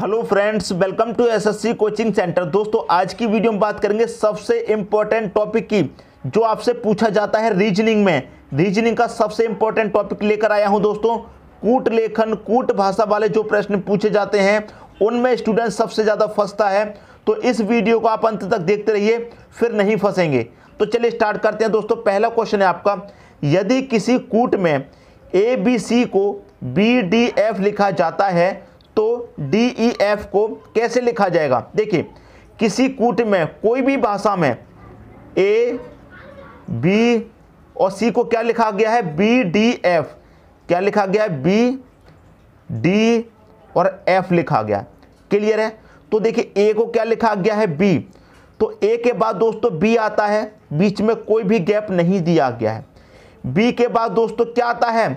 hello friends welcome to SSC coaching centre दोस्तों आज की वीडियो में बात करेंगे सबसे इम्पोर्टेंट टॉपिक की जो आपसे पूछा जाता है रीजनिंग में रीजनिंग का सबसे इम्पोर्टेंट टॉपिक लेकर आया हूं दोस्तों कूट लेखन कूट भाषा वाले जो प्रश्न पूछे जाते हैं उनमें स्टूडेंट सबसे ज़्यादा फंसता है तो इस वीडियो को आप अंत तक देखते रहिए फिर नहीं फंसेंगे तो चलिए स्टार्ट करते हैं दोस्तों पहला क्वेश्चन है आपका यदि किसी कूट में ए बी सी को बी डी एफ लिखा जाता है डी ई एफ को कैसे लिखा जाएगा देखिए किसी कूट में कोई भी भाषा में ए बी और सी को क्या लिखा गया है बी डी एफ क्या लिखा गया है बी डी और एफ लिखा गया क्लियर है तो देखिए ए को क्या लिखा गया है बी तो ए के बाद दोस्तों बी आता है बीच में कोई भी गैप नहीं दिया गया है बी के बाद दोस्तों क्या आता है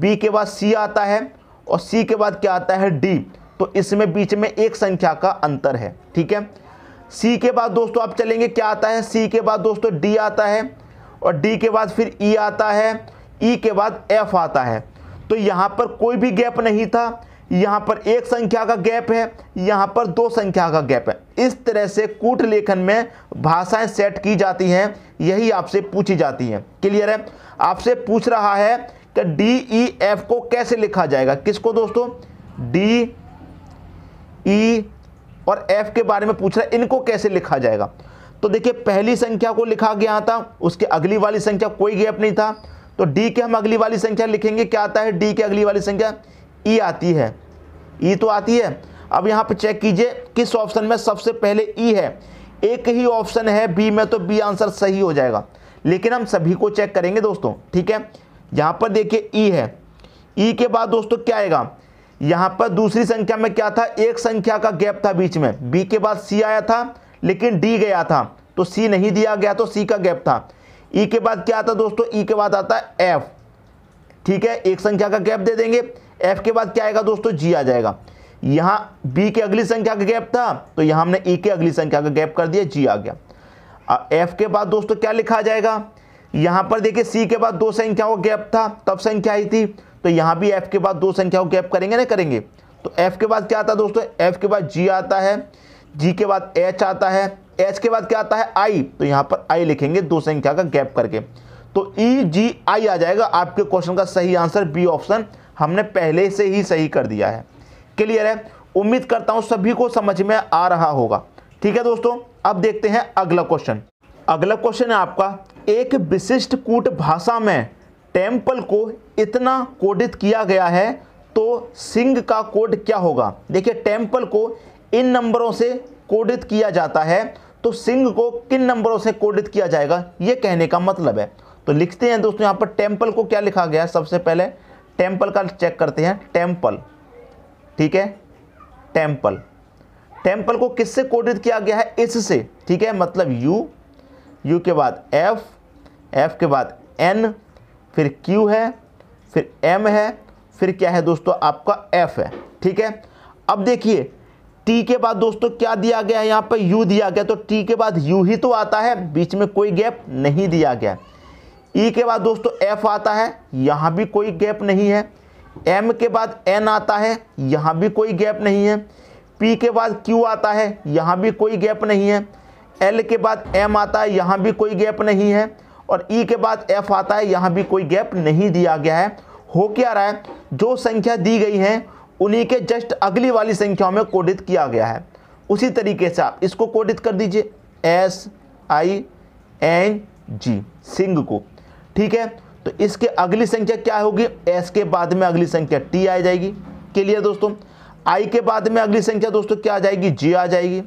बी के बाद सी आता है और सी के बाद क्या आता है डी तो इसमें बीच में एक संख्या का अंतर है ठीक है सी के बाद दोस्तों आप चलेंगे क्या आता है सी के बाद दोस्तों डी आता है और डी के बाद फिर ई e आता है ई e के बाद एफ आता है तो यहाँ पर कोई भी गैप नहीं था यहाँ पर एक संख्या का गैप है यहाँ पर दो संख्या का गैप है इस तरह से कूट लेखन में भाषाएं सेट की जाती हैं यही आपसे पूछी जाती हैं क्लियर है आपसे पूछ रहा है कि डी ई एफ को कैसे लिखा जाएगा किसको दोस्तों डी ई e और एफ के बारे में पूछ रहा है इनको कैसे लिखा जाएगा तो देखिए पहली संख्या को लिखा गया था उसके अगली वाली संख्या कोई गैप नहीं था तो डी के हम अगली वाली संख्या लिखेंगे क्या आता है डी के अगली वाली संख्या ई e आती है ई e तो आती है अब यहां पर चेक कीजिए किस ऑप्शन में सबसे पहले ई है एक ही ऑप्शन है बी में तो बी आंसर सही हो जाएगा लेकिन हम सभी को चेक करेंगे दोस्तों ठीक है यहां पर देखिए ई है ई के बाद दोस्तों क्या आएगा यहां पर दूसरी संख्या में क्या था एक संख्या का गैप था बीच में बी के बाद सी आया था लेकिन डी गया था तो सी नहीं दिया गया तो सी का गैप था ई e के बाद क्या आता दोस्तों ई e के बाद आता है एफ ठीक है एक संख्या का गैप दे देंगे एफ के बाद क्या आएगा दोस्तों जी आ जाएगा यहाँ बी के अगली संख्या का गैप था तो यहां हमने ई e के अगली संख्या का गैप कर दिया जी आ गया एफ के बाद दोस्तों क्या लिखा जाएगा यहां पर देखिए सी के बाद दो संख्याओं का गैप था तब संख्या आई थी तो यहां भी एफ के बाद दो संख्याओं गैप करेंगे ना करेंगे तो एफ के बाद क्या आता है दोस्तों एफ के बाद जी आता है जी के बाद एच आता है एच के बाद क्या आता है आई तो यहां पर आई लिखेंगे दो संख्या का गैप करके तो ई जी आई आ जाएगा आपके क्वेश्चन का सही आंसर बी ऑप्शन हमने पहले से ही सही कर दिया है क्लियर है उम्मीद करता हूं सभी को समझ में आ रहा होगा ठीक है दोस्तों अब देखते हैं अगला क्वेश्चन अगला क्वेश्चन है आपका एक विशिष्ट कूट भाषा में टेम्पल को इतना कोडित किया गया है तो सिंह का कोड क्या होगा देखिए टेम्पल को इन नंबरों से कोडित किया जाता है तो सिंह को किन नंबरों से कोडित किया जाएगा ये कहने का मतलब है तो लिखते हैं दोस्तों यहाँ पर टेम्पल को क्या लिखा गया है सबसे पहले टेम्पल का चेक करते हैं टेम्पल ठीक है टेम्पल टेम्पल को किससे कोडित किया गया है इससे ठीक है मतलब यू यू के बाद एफ एफ के बाद एन फिर Q है फिर M है फिर क्या है दोस्तों आपका F है ठीक है अब देखिए T के बाद दोस्तों क्या दिया गया है यहाँ पर U दिया गया तो T के बाद U ही तो आता है बीच में कोई गैप नहीं दिया गया E के बाद दोस्तों F आता है यहाँ भी कोई गैप नहीं है M के बाद N आता है यहाँ भी कोई गैप नहीं है P के बाद Q आता है यहाँ भी कोई गैप नहीं है L के बाद M आता है यहाँ भी कोई गैप नहीं है और ई के बाद एफ आता है यहाँ भी कोई गैप नहीं दिया गया है हो क्या रहा है जो संख्या दी गई है उन्हीं के जस्ट अगली वाली संख्याओं में कोडित किया गया है उसी तरीके से आप इसको कोडित कर दीजिए S I N G Singh को ठीक है तो इसके अगली संख्या क्या होगी एस के बाद में अगली संख्या टी आ जाएगी क्लियर दोस्तों आई के बाद में अगली संख्या दोस्तों क्या आ जाएगी जी आ जाएगी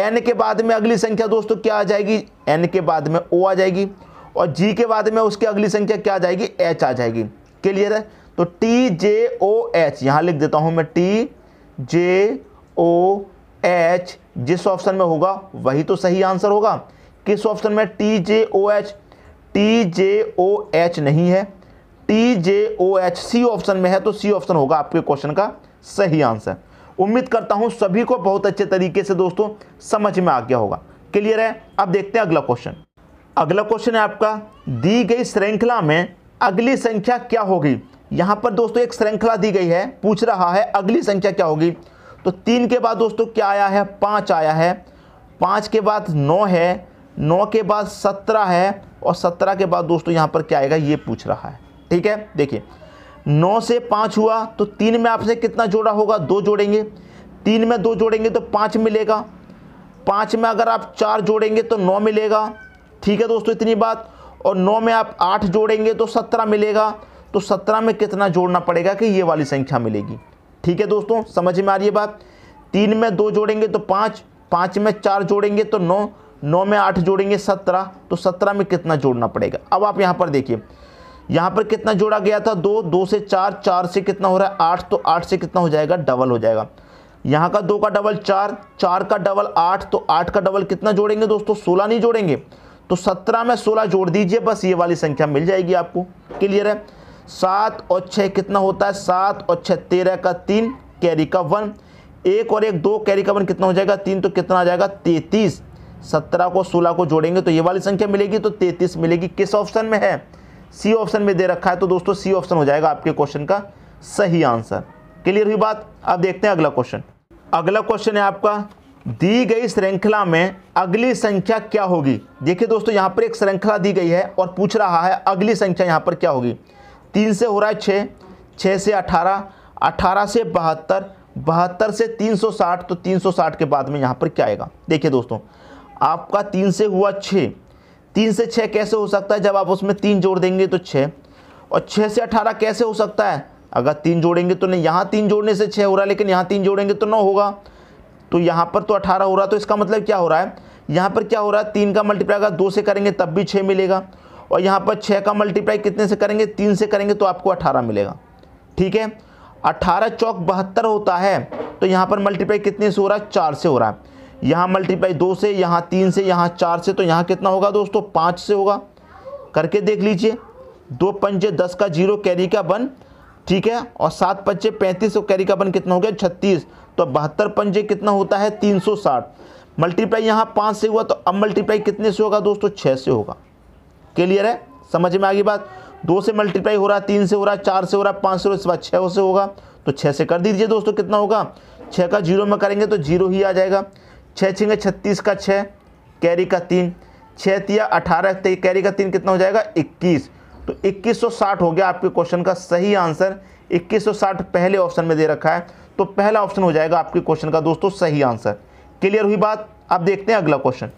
एन के बाद में अगली संख्या दोस्तों क्या आ जाएगी एन के बाद में ओ आ जाएगी और जी के बाद में उसकी अगली संख्या क्या आ जाएगी एच आ जाएगी क्लियर है तो टी जे ओ एच यहाँ लिख देता हूँ मैं टी जे ओ एच जिस ऑप्शन में होगा वही तो सही आंसर होगा किस ऑप्शन में T J O H T J O H नहीं है T J O H C option में है तो सी ऑप्शन होगा आपके क्वेश्चन का सही आंसर उम्मीद करता हूँ सभी को बहुत अच्छे तरीके से दोस्तों समझ में आ गया होगा क्लियर है अब देखते हैं अगला क्वेश्चन अगला क्वेश्चन है आपका दी गई श्रृंखला में अगली संख्या क्या होगी यहाँ पर दोस्तों एक श्रृंखला दी गई है पूछ रहा है अगली संख्या क्या होगी तो तीन के बाद दोस्तों क्या आया है पाँच आया है पाँच के बाद नौ है नौ के बाद सत्रह है और सत्रह के बाद दोस्तों यहाँ पर क्या आएगा ये पूछ रहा है ठीक है देखिए नौ से पाँच हुआ तो तीन में आपसे कितना जोड़ा होगा दो जोड़ेंगे तीन में दो जोड़ेंगे तो पाँच मिलेगा पाँच में अगर आप चार जोड़ेंगे तो नौ मिलेगा ठीक है दोस्तों इतनी बात और नौ में आप आठ जोड़ेंगे तो सत्रह मिलेगा तो सत्रह में कितना जोड़ना पड़ेगा कि ये वाली संख्या मिलेगी ठीक है दोस्तों समझ में आ रही है बात तीन में दो जोड़ेंगे तो पाँच पाँच में चार जोड़ेंगे तो नौ नौ में आठ जोड़ेंगे सत्रह तो सत्रह में कितना जोड़ना पड़ेगा अब आप यहाँ पर देखिए यहाँ पर कितना जोड़ा गया था दो दो से चार चार से कितना हो रहा है आठ तो आठ से कितना हो जाएगा डबल हो जाएगा यहाँ का दो का डबल चार चार का डबल आठ तो आठ का डबल कितना जोड़ेंगे दोस्तों सोलह नहीं जोड़ेंगे तो सत्रह में सोलह जोड़ दीजिए बस ये वाली संख्या मिल जाएगी आपको क्लियर है सात और छः कितना होता है सात और छः तेरह का तीन कैरी का वन एक और एक दो कैरी का वन कितना हो जाएगा तीन तो कितना आ जाएगा तैतीस सत्रह को सोलह को जोड़ेंगे तो ये वाली संख्या मिलेगी तो तैतीस मिलेगी किस ऑप्शन में है सी ऑप्शन में दे रखा है तो दोस्तों सी ऑप्शन हो जाएगा आपके क्वेश्चन का सही आंसर क्लियर हुई बात अब देखते हैं अगला क्वेश्चन अगला क्वेश्चन है आपका दी गई श्रृंखला में अगली संख्या क्या होगी देखिए दोस्तों यहाँ पर एक श्रृंखला दी गई है और पूछ रहा है अगली संख्या यहाँ पर क्या होगी तीन से हो रहा है छः छः से अठारह अठारह से बहत्तर बहत्तर से तीन सौ साठ तो तीन सौ साठ के बाद में यहाँ पर क्या आएगा देखिए दोस्तों आपका तीन से हुआ छः तीन से छः कैसे हो सकता है जब आप उसमें तीन जोड़ देंगे तो छः और छः से अठारह कैसे हो सकता है अगर तीन जोड़ेंगे तो नहीं यहाँ तीन जोड़ने से छः हो रहा है लेकिन यहाँ तीन जोड़ेंगे तो नौ होगा तो यहाँ पर तो अठारह हो रहा तो इसका मतलब क्या हो रहा है यहाँ पर क्या हो रहा है तीन का मल्टीप्लाई अगर दो से करेंगे तब भी छः मिलेगा और यहाँ पर छः का मल्टीप्लाई कितने से करेंगे तीन से करेंगे तो आपको अठारह मिलेगा ठीक है अठारह चौक बहत्तर होता है तो यहाँ पर मल्टीप्लाई कितने से हो रहा है चार से हो रहा है यहाँ मल्टीप्लाई दो से यहाँ तीन से यहाँ चार से तो यहाँ कितना होगा दोस्तों पाँच से होगा करके देख लीजिए दो पंचे दस का जीरो कैरी का वन ठीक है और सात पंचे पैंतीस और तो कैरी का वन कितना हो गया छत्तीस तो बहत्तर पंजे कितना होता है तीन सौ साठ मल्टीप्लाई यहाँ पाँच से हुआ तो अब मल्टीप्लाई कितने से होगा दोस्तों छः से होगा क्लियर है समझ में आ गई बात दो से मल्टीप्लाई हो रहा है तीन से हो रहा है चार से हो रहा है पाँच से हो रहा है इसके बाद छः से होगा तो छः से कर दीजिए दोस्तों कितना होगा छः का जीरो में करेंगे तो जीरो ही आ जाएगा छः छिंगे छत्तीस का छः कैरी का तीन छः तिया अठारह कैरी तो का तीन कितना हो जाएगा इक्कीस तो 2160 हो गया आपके क्वेश्चन का सही आंसर 2160 पहले ऑप्शन में दे रखा है तो पहला ऑप्शन हो जाएगा आपके क्वेश्चन का दोस्तों सही आंसर क्लियर हुई बात अब देखते हैं अगला क्वेश्चन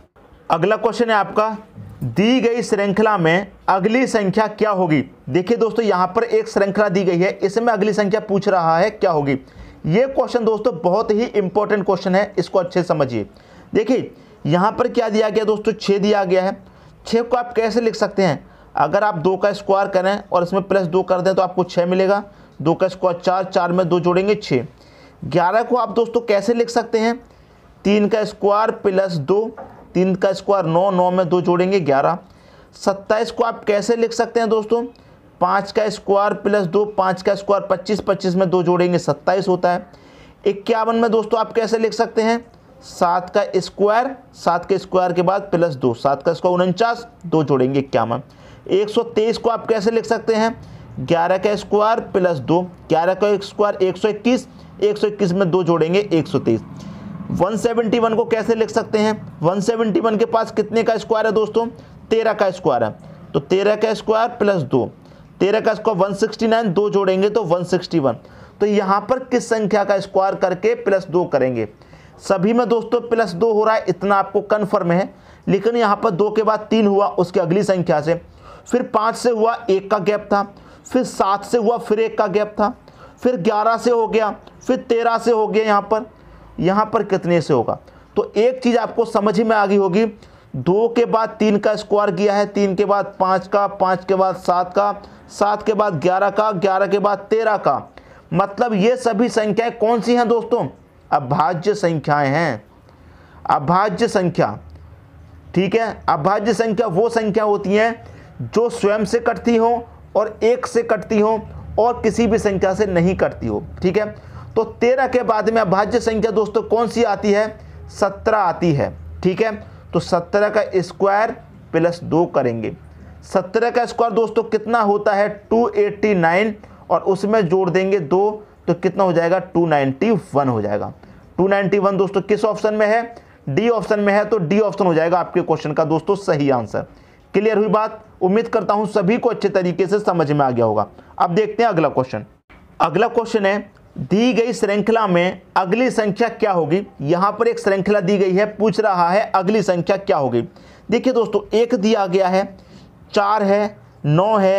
अगला क्वेश्चन है आपका दी गई श्रृंखला में अगली संख्या क्या होगी देखिए दोस्तों यहां पर एक श्रृंखला दी गई है इसमें अगली संख्या पूछ रहा है क्या होगी ये क्वेश्चन दोस्तों बहुत ही इंपॉर्टेंट क्वेश्चन है इसको अच्छे समझिए देखिए यहां पर क्या दिया गया दोस्तों छः दिया गया है छः को आप कैसे लिख सकते हैं अगर आप दो का स्क्वायर करें और इसमें प्लस दो कर दें तो आपको छः मिलेगा दो का स्क्वायर चार चार में दो जोड़ेंगे छः ग्यारह को आप दोस्तों कैसे लिख सकते हैं तीन का स्क्वायर प्लस दो तीन का स्क्वायर नौ नौ में दो जोड़ेंगे ग्यारह सत्ताईस को आप कैसे लिख सकते हैं दोस्तों पाँच का स्क्वायर प्लस दो पाँच का स्क्वायर पच्चीस पच्चीस में दो जोड़ेंगे सत्ताईस होता है इक्यावन में दोस्तों आप कैसे लिख सकते हैं सात का स्क्वायर सात के स्क्वायर के बाद प्लस दो सात का स्क्वायर उनचास दो जोड़ेंगे इक्यावन एक सौ तेईस को आप कैसे लिख सकते हैं ग्यारह का स्क्वायर प्लस दो ग्यारह का स्क्वायर एक सौ इक्कीस 121 में दो जोड़ेंगे 130 171 को कैसे लिख सकते हैं 171 के पास कितने का स्क्वायर है दोस्तों तेरह का स्क्वायर है तो तेरह का स्क्वायर प्लस दो तेरह का स्क्वायर 169 दो जोड़ेंगे तो 161 तो यहाँ पर किस संख्या का स्क्वायर करके प्लस दो करेंगे सभी में दोस्तों प्लस दो हो रहा है इतना आपको कन्फर्म है लेकिन यहाँ पर दो के बाद तीन हुआ उसके अगली संख्या से फिर पाँच से हुआ एक का गैप था फिर सात से हुआ फिर एक का गैप था फिर ग्यारह से हो गया फिर तेरह से हो गया यहाँ पर यहाँ पर कितने से होगा तो एक चीज़ आपको समझ में आ गई होगी दो के बाद तीन का स्क्वायर किया है तीन के बाद पाँच का पाँच के बाद सात का सात के बाद ग्यारह का ग्यारह के बाद तेरह का मतलब ये सभी संख्याएं कौन सी हैं दोस्तों अभाज्य संख्याएं हैं अभाज्य संख्या ठीक है अभाज्य संख्या वो संख्या होती हैं जो स्वयं से कटती हों और एक से कटती हों और किसी भी संख्या से नहीं कटती हो ठीक है तो तेरह के बाद में अभाज्य संख्या दोस्तों कौन सी आती है सत्रह आती है ठीक है तो सत्रह का स्क्वायर प्लस दो करेंगे सत्रह का स्क्वायर दोस्तों कितना होता है टू एट्टी नाइन और उसमें जोड़ देंगे दो तो कितना हो जाएगा टू नाइन्टी वन हो जाएगा टू नाइन्टी वन दोस्तों किस ऑप्शन में है डी ऑप्शन में है तो डी ऑप्शन हो जाएगा आपके क्वेश्चन का दोस्तों सही आंसर क्लियर हुई बात उम्मीद करता हूं सभी को अच्छे तरीके से समझ में आ गया होगा अब देखते हैं अगला क्वेश्चन अगला क्वेश्चन है दी गई श्रृंखला में अगली संख्या क्या होगी यहां पर एक श्रृंखला दी गई है पूछ रहा है अगली संख्या क्या होगी देखिए दोस्तों एक दिया गया है चार है नौ है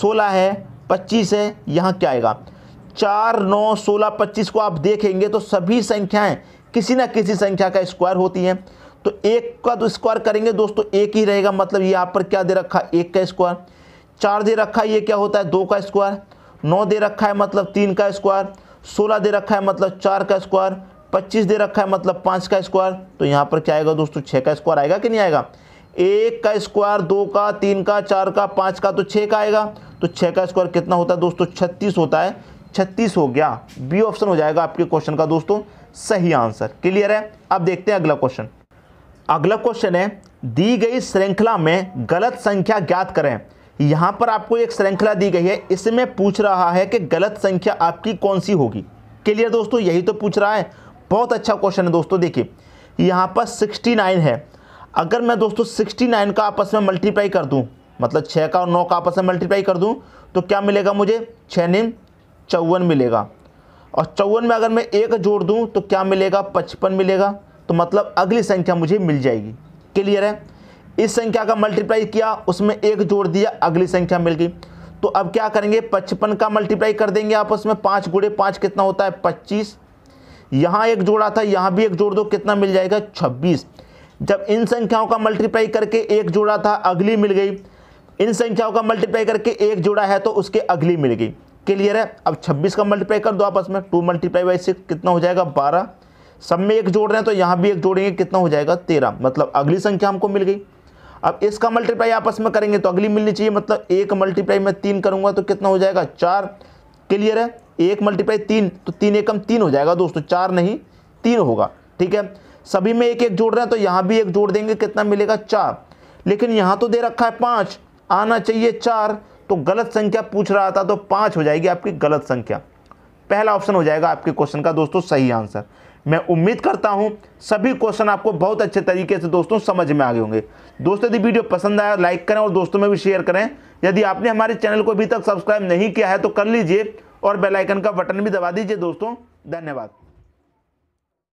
सोलह है पच्चीस है यहाँ क्या आएगा चार नौ सोलह पच्चीस को आप देखेंगे तो सभी संख्याएं किसी ना किसी संख्या का स्क्वायर होती हैं तो एक का तो स्क्वायर करेंगे दोस्तों एक ही रहेगा मतलब यहाँ पर क्या दे रखा है एक का स्क्वायर चार दे रखा है ये क्या होता है दो का स्क्वायर नौ दे रखा है मतलब तीन का स्क्वायर सोलह दे रखा है मतलब चार का स्क्वायर पच्चीस दे रखा है मतलब पाँच का स्क्वायर तो यहाँ पर क्या आएगा दोस्तों छः का स्क्वायर आएगा कि नहीं आएगा एक का स्क्वायर दो का तीन का चार का पाँच का तो छः का आएगा तो छः का स्क्वायर कितना होता है दोस्तों छत्तीस होता है छत्तीस हो गया बी ऑप्शन हो जाएगा आपके क्वेश्चन का दोस्तों सही आंसर क्लियर है अब देखते हैं अगला क्वेश्चन अगला क्वेश्चन है दी गई श्रृंखला में गलत संख्या ज्ञात करें यहां पर आपको एक श्रृंखला दी गई है इसमें पूछ रहा है कि गलत संख्या आपकी कौन सी होगी क्लियर दोस्तों यही तो पूछ रहा है बहुत अच्छा क्वेश्चन है दोस्तों देखिए यहाँ पर 69 है अगर मैं दोस्तों 69 का आपस में मल्टीप्लाई कर दूं मतलब 6 का और 9 का आपस में मल्टीप्लाई कर दूं तो क्या मिलेगा मुझे छः निम चौवन मिलेगा और चौवन में अगर मैं एक जोड़ दूँ तो क्या मिलेगा पचपन मिलेगा तो मतलब अगली संख्या मुझे मिल जाएगी क्लियर है इस संख्या का मल्टीप्लाई किया उसमें एक जोड़ दिया अगली संख्या मिल गई तो अब क्या करेंगे पचपन का मल्टीप्लाई कर देंगे आपस में पाँच गुड़े पाँच कितना होता है पच्चीस यहाँ एक जोड़ा था यहाँ भी एक जोड़ दो कितना मिल जाएगा छब्बीस जब इन संख्याओं का मल्टीप्लाई करके एक जोड़ा था अगली मिल गई इन संख्याओं का मल्टीप्लाई करके एक जोड़ा है तो उसके अगली मिल गई क्लियर है अब छब्बीस का मल्टीप्लाई कर दो आपस में टू मल्टीप्लाई बाई सिक्स कितना हो जाएगा बारह सब में एक जोड़ रहे हैं तो यहाँ भी एक जोड़ेंगे कितना हो जाएगा तेरह मतलब अगली संख्या हमको मिल गई अब इसका मल्टीप्लाई आपस में करेंगे तो अगली मिलनी चाहिए मतलब एक मल्टीप्लाई में तीन करूँगा तो कितना हो जाएगा चार क्लियर है एक मल्टीप्लाई तीन तो तीन एकम तीन हो जाएगा दोस्तों चार नहीं तीन होगा ठीक है सभी में एक एक जोड़ रहे हैं तो यहाँ भी एक जोड़ देंगे कितना मिलेगा चार लेकिन यहाँ तो दे रखा है पाँच आना चाहिए चार तो गलत संख्या पूछ रहा था तो पाँच हो जाएगी आपकी गलत संख्या पहला ऑप्शन हो जाएगा आपके क्वेश्चन का दोस्तों सही आंसर मैं उम्मीद करता हूँ सभी क्वेश्चन आपको बहुत अच्छे तरीके से दोस्तों समझ में आ गए होंगे दोस्तों यदि वीडियो पसंद आया लाइक करें और दोस्तों में भी शेयर करें यदि आपने हमारे चैनल को अभी तक सब्सक्राइब नहीं किया है तो कर लीजिए और बेलाइकन का बटन भी दबा दीजिए दोस्तों धन्यवाद